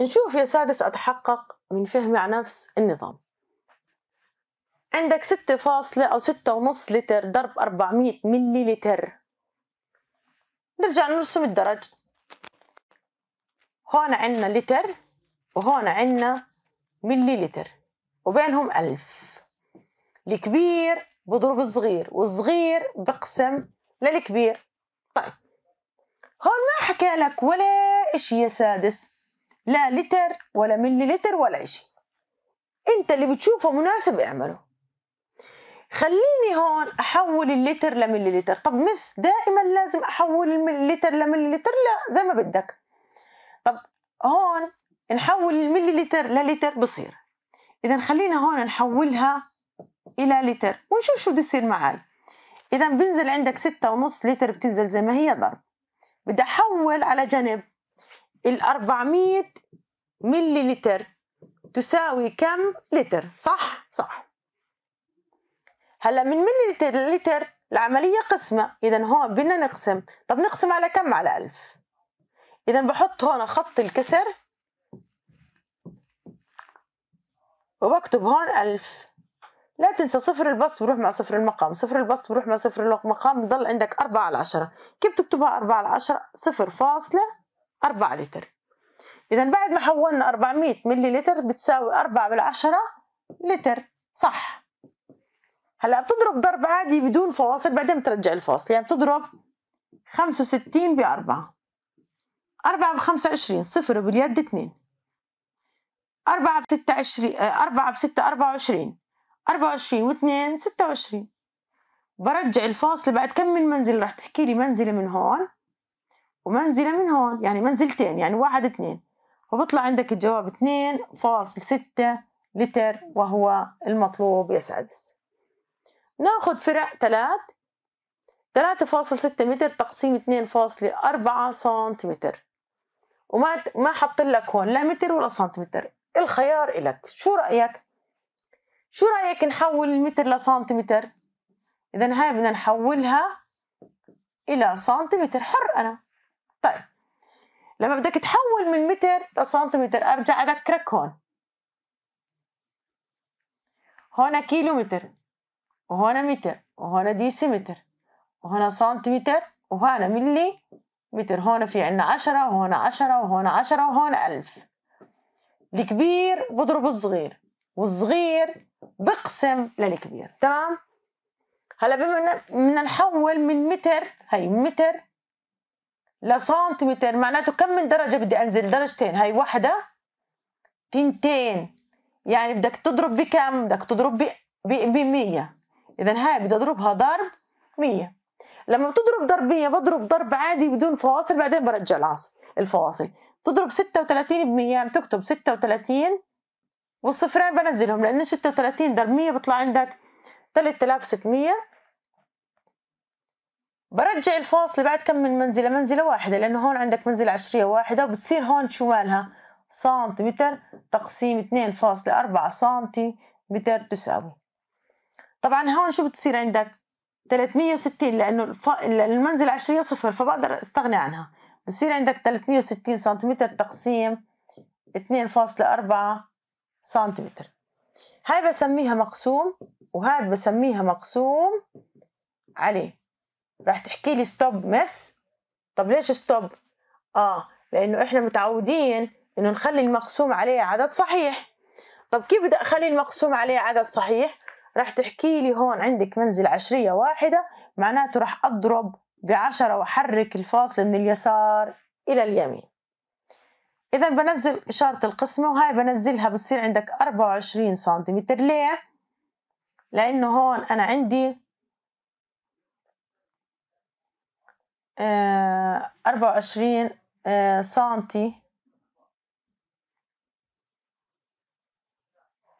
نشوف يا سادس أتحقق من فهمي عن نفس النظام عندك ستة فاصلة أو ستة ونص لتر ضرب أربعمية ملي لتر نرجع نرسم الدرج هون عنا لتر وهون عنا ملي لتر وبينهم ألف الكبير بضرب الصغير والصغير بقسم للكبير طيب هون ما حكى لك ولا إشي يا سادس لا لتر ولا ملي لتر ولا إشي أنت اللي بتشوفه مناسب اعمله خليني هون احول اللتر لملي لتر طب مس دائما لازم احول اللتر لملي لتر لا زي ما بدك طب هون نحول الملي لتر للتر بصير اذا خلينا هون نحولها الى لتر ونشوف شو بده يصير معي اذا بنزل عندك ستة ونص لتر بتنزل زي ما هي ضرب بدي احول على جنب ال 400 ملي لتر تساوي كم لتر صح صح هلا من ملي لتر لتر العملية قسمة إذا هون بدنا نقسم طب نقسم على كم على ألف إذا بحط هون خط الكسر وبكتب هون ألف لا تنسى صفر البسط بروح مع صفر المقام صفر البسط بروح مع صفر المقام بضل عندك أربعة على عشرة كيف تكتبها أربعة على عشرة صفر فاصلة 4 لتر إذا بعد ما حولنا 400 ملي لتر بتساوي 4 بالعشرة لتر صح هلا بتضرب ضرب عادي بدون فواصل بعدين بترجع الفاصل يعني بتضرب 65 ب 4 4 ب 25 صفر باليد 2 4 ب 26 4 ب 6 24 24 و2 26 برجع الفاصل بعد كم من منزل رح تحكي لي منزله من هون ومنزله من هون يعني منزلتين يعني واحد اثنين فبطلع عندك الجواب 2.6 لتر وهو المطلوب يا سادس ناخذ فرع ثلاث 3.6 متر تقسيم 2.4 سنتيمتر وما ما حط لك هون لا متر ولا سنتيمتر الخيار إلك شو رأيك شو رأيك نحول المتر لسنتيمتر إذا هاي بدنا نحولها إلى سنتيمتر حر أنا طيب لما بدك تحول من متر لسنتيمتر ارجع اذكرك هون هون كيلو متر وهون متر وهون ديسيمتر وهنا سنتيمتر وهنا ملي متر هون في عنا عشرة وهون عشرة وهون عشرة وهون ألف الكبير بضرب الصغير والصغير بقسم للكبير تمام هلا بدنا نحول من متر هي متر لسنتيمتر معناته كم من درجة بدي أنزل درجتين هاي واحدة تنتين يعني بدك تضرب بكم بدك تضرب ب بمية إذا هاي بدي أضربها ضرب مية لما بتضرب ضرب مية بضرب ضرب عادي بدون فواصل بعدين برجع العص الفواصل تضرب ستة وتلاتين بمية بتكتب ستة وتلاتين والصفرين بنزلهم لأنه ستة وتلاتين ضرب مية بطلع عندك تلات آلاف ستمية برجع الفاصلة بعد كم من منزلة منزلة واحدة لأنه هون عندك منزلة عشرية واحدة وبتصير هون شو مالها سنتيمتر تقسيم اتنين فاصلة أربعة سنتيمتر تساوي طبعا هون شو بتصير عندك 360 لأنه الف... المنزلة العشرية صفر فبقدر استغني عنها بصير عندك 360 سنتيمتر تقسيم 2.4 سنتيمتر هاي بسميها مقسوم وهاد بسميها مقسوم عليه راح تحكي لي ستوب مس طب ليش ستوب اه لانه احنا متعودين انه نخلي المقسوم عليه عدد صحيح طب كيف بدي اخلي المقسوم عليه عدد صحيح راح تحكي لي هون عندك منزل عشرية واحدة معناته راح أضرب بعشرة وأحرك الفاصل من اليسار إلى اليمين إذا بنزل إشارة القسمة وهاي بنزلها بتصير عندك أربعة وعشرين سنتيمتر ليه؟ لأنه هون أنا عندي آه، أربعة وعشرين آه، سنتي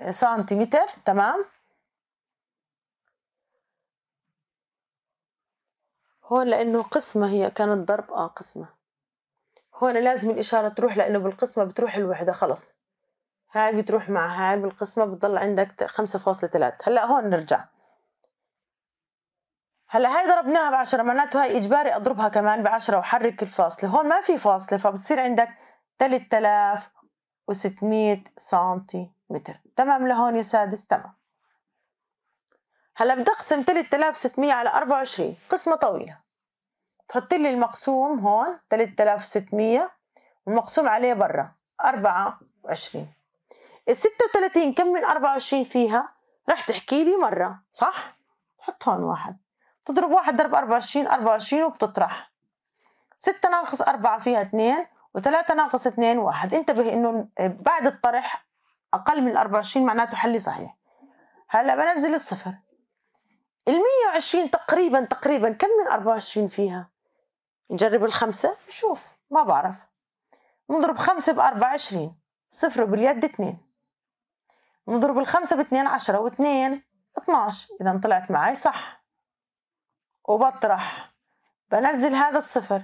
آه، سنتيمتر تمام هون لأنه قسمة هي كانت ضرب آه قسمة هون لازم الإشارة تروح لأنه بالقسمة بتروح الوحدة خلص هاي بتروح مع هاي بالقسمة بتضل عندك خمسة فاصلة تلاتة هلأ هون نرجع هلا هاي ضربناها ب10 معناته هاي اجباري اضربها كمان ب10 واحرك الفاصله هون ما في فاصله فبتصير عندك 3600 سنتيمتر تمام لهون يا سادس تمام هلا بدي اقسم 3600 على 24 قسمه طويله تحط لي المقسوم هون 3600 والمقسوم عليه برا 24 ال 36 كم من 24 فيها؟ رح تحكي لي مرة صح؟ حط هون واحد تضرب واحد ضرب أربعة وعشرين أربعة وعشرين وبتطرح ستة ناقص أربعة فيها اتنين وتلاتة ناقص اتنين واحد انتبه إنه بعد الطرح أقل من الأربعة وعشرين معناته حلي صحيح هلا بنزل الصفر المية وعشرين تقريبا تقريبا كم من أربعة وعشرين فيها نجرب الخمسة نشوف ما بعرف نضرب خمسة بأربعة عشرين صفر باليد اتنين نضرب الخمسة باثنين عشرة واثنين اتناش إذا طلعت معي صح وبطرح بنزل هذا الصفر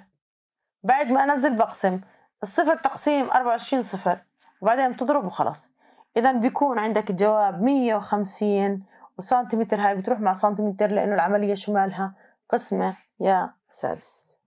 بعد ما انزل بقسم الصفر تقسيم أربعة وعشرين صفر وبعدين بتضرب وخلص اذا بيكون عندك الجواب مية وخمسين وسنتيمتر هاي بتروح مع سنتيمتر لانه العملية شمالها قسمة يا سادس